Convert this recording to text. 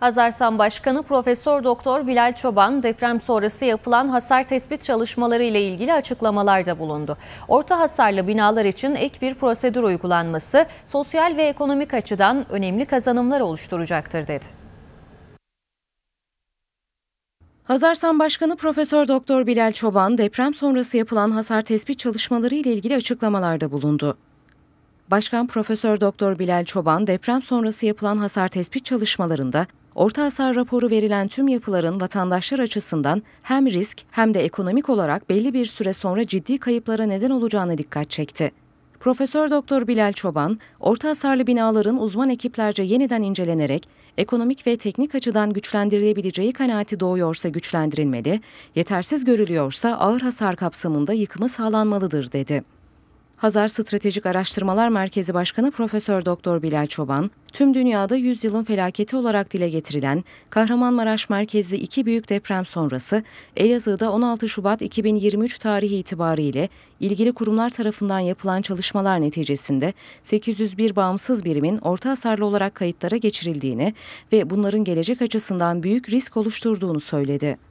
Hazarsan Başkanı Profesör Doktor Bilal Çoban deprem sonrası yapılan hasar tespit çalışmaları ile ilgili açıklamalarda bulundu. Orta hasarlı binalar için ek bir prosedür uygulanması sosyal ve ekonomik açıdan önemli kazanımlar oluşturacaktır dedi. Hazarsan Başkanı Profesör Doktor Bilal Çoban deprem sonrası yapılan hasar tespit çalışmaları ile ilgili açıklamalarda bulundu. Başkan Profesör Doktor Bilal Çoban deprem sonrası yapılan hasar tespit çalışmalarında orta hasar raporu verilen tüm yapıların vatandaşlar açısından hem risk hem de ekonomik olarak belli bir süre sonra ciddi kayıplara neden olacağına dikkat çekti. Profesör Doktor Bilal Çoban, orta hasarlı binaların uzman ekiplerce yeniden incelenerek ekonomik ve teknik açıdan güçlendirilebileceği kanaati doğuyorsa güçlendirilmeli, yetersiz görülüyorsa ağır hasar kapsamında yıkımı sağlanmalıdır dedi. Hazar Stratejik Araştırmalar Merkezi Başkanı Profesör Doktor Bilal Çoban, tüm dünyada yüzyılın felaketi olarak dile getirilen Kahramanmaraş merkezli iki büyük deprem sonrası Elazığ'da 16 Şubat 2023 tarihi itibariyle ilgili kurumlar tarafından yapılan çalışmalar neticesinde 801 bağımsız birimin orta hasarlı olarak kayıtlara geçirildiğini ve bunların gelecek açısından büyük risk oluşturduğunu söyledi.